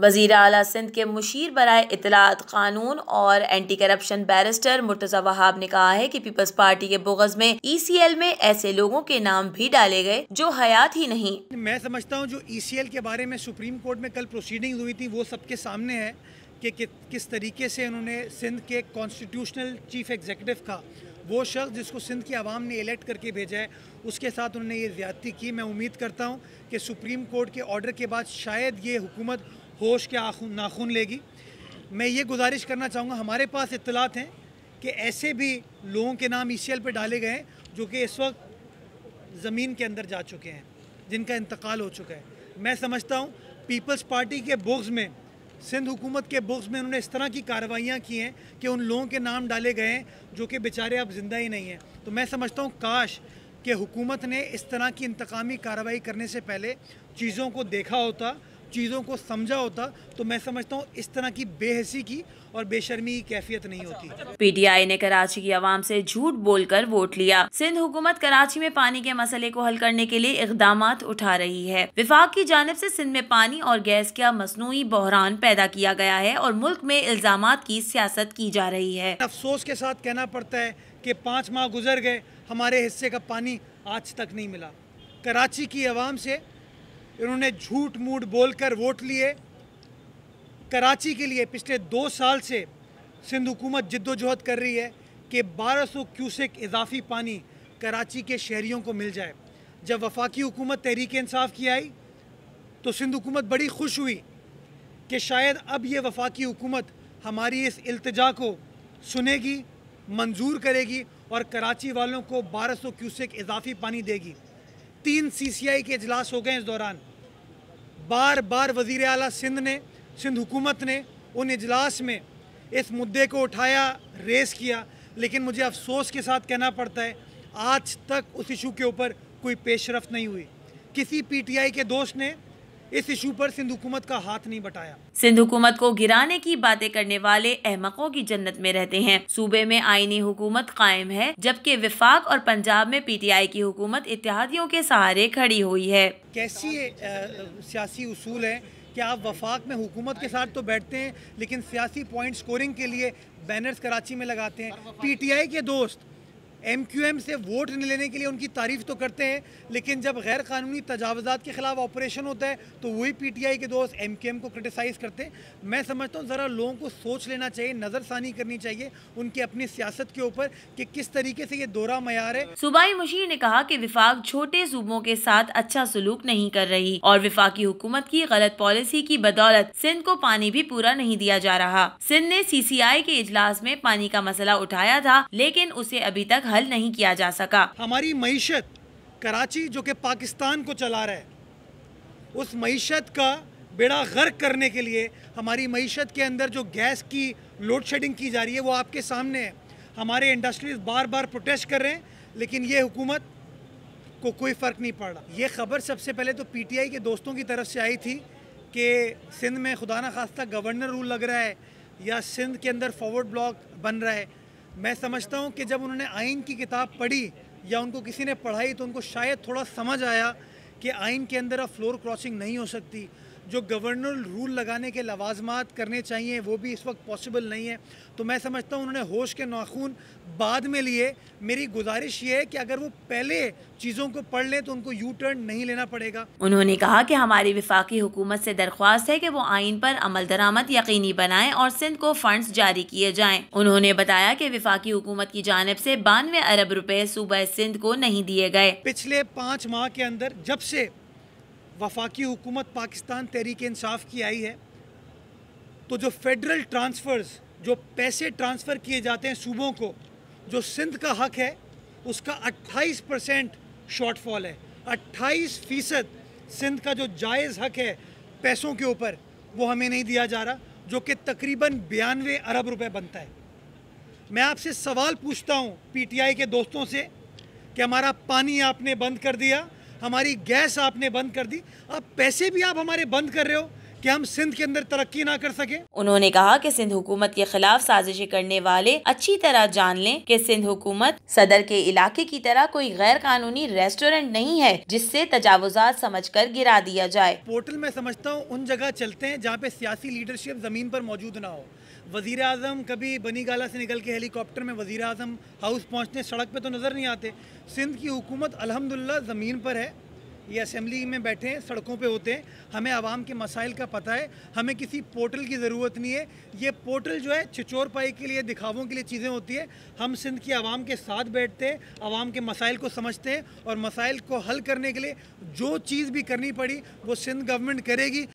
वज़ी अली सिंध के मुशीर बरए इतलात कानून और anti corruption barrister Murtaza Wahab ने कहा है कि पीपल्स पार्टी के बुगज में ई सी एल में ऐसे लोगों के नाम भी डाले गए जो हयात ही नहीं मैं समझता हूँ जो ई सी एल के बारे में सुप्रीम कोर्ट में कल प्रोसीडिंग हुई थी वो सबके सामने है कि, कि किस तरीके से उन्होंने सिंध के कॉन्स्टिट्यूशनल चीफ एग्जीक्यूटिव का वो शख्स जिसको सिंध की आवाम ने इलेक्ट करके भेजा है उसके साथ उन्होंने ये ज्यादती की मैं उम्मीद करता हूँ कि सुप्रीम कोर्ट के ऑर्डर के बाद शायद ये हुकूमत होश के आखून नाखून लेगी मैं ये गुजारिश करना चाहूँगा हमारे पास इतलात हैं कि ऐसे भी लोगों के नाम ई पर डाले गए हैं जो कि इस वक्त ज़मीन के अंदर जा चुके हैं जिनका इंतकाल हो चुका है मैं समझता हूँ पीपल्स पार्टी के बुग्स में सिंध हुकूमत के बुक्स में उन्होंने इस तरह की कार्रवाइयाँ की हैं कि उन लोगों के नाम डाले गए हैं जो कि बेचारे अब ज़िंदा ही नहीं हैं तो मैं समझता हूँ काश कि हुकूमत ने इस तरह की इंतकामी कार्रवाई करने से पहले चीज़ों को देखा होता चीज़ों को समझा होता तो मैं समझता हूँ इस तरह की बेहसी की और बेशर्मी की कैफियत नहीं अच्छा, होती अच्छा। पीटीआई ने कराची की आवाम से झूठ बोलकर वोट लिया सिंध हुकूमत कराची में पानी के मसले को हल करने के लिए इकदाम उठा रही है विफाक की जानब ऐसी सिंध में पानी और गैस का मसनू बहरान पैदा किया गया है और मुल्क में इल्जाम की सियासत की जा रही है अफसोस के साथ कहना पड़ता है की पाँच माह गुजर गए हमारे हिस्से का पानी आज तक नहीं मिला कराची की आवाम ऐसी इन्होंने झूठ मूठ बोलकर वोट लिए कराची के लिए पिछले दो साल से सिंध हुकूमत जद्दोजहद कर रही है कि 1200 क्यूसेक इजाफी पानी कराची के शहरीों को मिल जाए जब वफाकी हुकूमत तहरीक इंसाफ की आई तो सिंध हुकूमत बड़ी खुश हुई कि शायद अब ये वफाकी हुकूमत हमारी इस अल्तजा को सुनेगी मंजूर करेगी और कराची वालों को 1200 क्यूसेक इजाफी पानी देगी तीन सीसीआई के अजलास हो गए इस दौरान बार बार वजीर अली सिंध ने सिंध हुकूमत ने उन इजलास में इस मुद्दे को उठाया रेस किया लेकिन मुझे अफसोस के साथ कहना पड़ता है आज तक उस इशू के ऊपर कोई पेशरफ नहीं हुई किसी पीटीआई के दोस्त ने इस इशू पर सिंध हुकूमत का हाथ नहीं बटाया सिंध हुकूमत को गिराने की बातें करने वाले अहमकों की जन्नत में रहते हैं सूबे में आईनी हुकूमत कायम है जबकि विफाक और पंजाब में पीटीआई की हुकूमत इतिहादियों के सहारे खड़ी हुई है कैसी सियासी उसूल है कि आप वफाक में हुकूमत के साथ तो बैठते हैं लेकिन सियासी पॉइंट स्कोरिंग के लिए बैनर्स कराची में लगाते हैं आई के दोस्त एम क्यू एम से वोट नहीं लेने के लिए उनकी तारीफ तो करते हैं लेकिन जब गैर कानूनी तजावज़ात के ख़िलाफ़ ऑपरेशन होता है तो वही पी टी आई के दोस्त एम क्यू एम को क्रिटिसाइज़ करते हैं मैं समझता हूँ ज़रा लोगों को सोच लेना चाहिए नज़रसानी करनी चाहिए उनकी अपनी सियासत के ऊपर कि किस तरीके से ये दौरा मैार है सूबाई मुशीर ने कहा कि विफाक छोटे सूबों के साथ अच्छा सलूक नहीं कर रही और विफाकी हुकूमत की गलत पॉलिसी की बदौलत सिंध को पानी भी पूरा नहीं दिया जा रहा सिंध ने सी सी आई के इजलास में पानी का मसला उठाया था लेकिन उसे अभी तक हल नहीं किया जा सका हमारी मीशत कराची जो कि पाकिस्तान को चला रहा है उस मीशत का बेड़ा गर्क करने के लिए हमारी मीशत के अंदर जो गैस की लोड शेडिंग की जा रही है वो आपके सामने है हमारे इंडस्ट्रीज बार बार प्रोटेस्ट कर रहे हैं लेकिन ये हुकूमत को कोई फ़र्क नहीं पड़ रहा ये खबर सबसे पहले तो पीटीआई के दोस्तों की तरफ से आई थी कि सिंध में खुदा न खास्ता गवर्नर रूल लग रहा है या सिंध के अंदर फॉरवर्ड ब्लॉक बन रहा है मैं समझता हूँ कि जब उन्होंने आइन की किताब पढ़ी या उनको किसी ने पढ़ाई तो उनको शायद थोड़ा समझ आया कि आइन के अंदर अब फ्लोर क्रॉसिंग नहीं हो सकती जो गवर्नर रूल लगाने के लवाजमात करने चाहिए वो भी इस वक्त पॉसिबल नहीं है तो मैं समझता हूँ उन्होंने होश के नाखून बाद में लिए मेरी गुजारिश ये है कि अगर वो पहले चीज़ों को पढ़ लें तो उनको यू टर्न नहीं लेना पड़ेगा उन्होंने कहा कि हमारी विफाकी हुकूमत से दरख्वास्त है कि वो आइन पर अमल दरामद यकीनी बनाएं और सिंध को फंड्स जारी किए जाएं। उन्होंने बताया कि विफाकी हुकूमत की जानब से बानवे अरब रुपए सूबह सिंध को नहीं दिए गए पिछले पाँच माह के अंदर जब से वफाकी हुकूमत पाकिस्तान तहरीक इंसाफ की आई है तो जो फेडरल ट्रांसफ़र्स जो पैसे ट्रांसफ़र किए जाते हैं सूबों को जो सिंध का हक है उसका 28 परसेंट शॉर्टफॉल है 28 फीसद सिंध का जो जायज़ हक है पैसों के ऊपर वो हमें नहीं दिया जा रहा जो कि तकरीबन बयानवे अरब रुपए बनता है मैं आपसे सवाल पूछता हूँ पीटीआई के दोस्तों से कि हमारा पानी आपने बंद कर दिया हमारी गैस आपने बंद कर दी अब पैसे भी आप हमारे बंद कर रहे हो कि हम सिंध के अंदर तरक्की ना कर सके उन्होंने कहा कि सिंध हुकूमत के खिलाफ साजिश करने वाले अच्छी तरह जान लें कि सिंध हुकूमत सदर के इलाके की तरह कोई गैर कानूनी रेस्टोरेंट नहीं है जिससे तजावजात समझ कर गिरा दिया जाए पोर्टल में समझता हूँ उन जगह चलते हैं जहाँ पे सियासी लीडरशिप जमीन पर मौजूद ना हो वज़ी अजम कभी बनी गाला से निकल के हेलीकॉप्टर में वज़ी अजम हाउस पहुँचते सड़क पर तो नज़र नहीं आते सिंध की हुकूमत अलहमदिल्ला ज़मीन पर है ये असम्बली में बैठे हैं सड़कों पे होते हैं हमें आवाम के मसाइल का पता है हमें किसी पोर्टल की ज़रूरत नहीं है ये पोर्टल जो है छिचोर पाई के लिए दिखावों के लिए चीज़ें होती है हम सिंध की आवाम के साथ बैठते हैं आवाम के मसाइल को समझते हैं और मसाइल को हल करने के लिए जो चीज़ भी करनी पड़ी वो सिंध गवर्नमेंट करेगी